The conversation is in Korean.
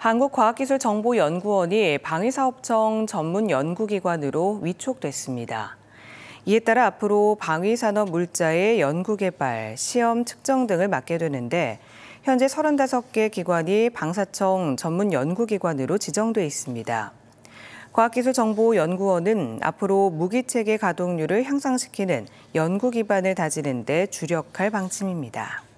한국과학기술정보연구원이 방위사업청 전문연구기관으로 위촉됐습니다. 이에 따라 앞으로 방위산업 물자의 연구개발, 시험 측정 등을 맡게 되는데 현재 35개 기관이 방사청 전문연구기관으로 지정돼 있습니다. 과학기술정보연구원은 앞으로 무기체계 가동률을 향상시키는 연구 기반을 다지는 데 주력할 방침입니다.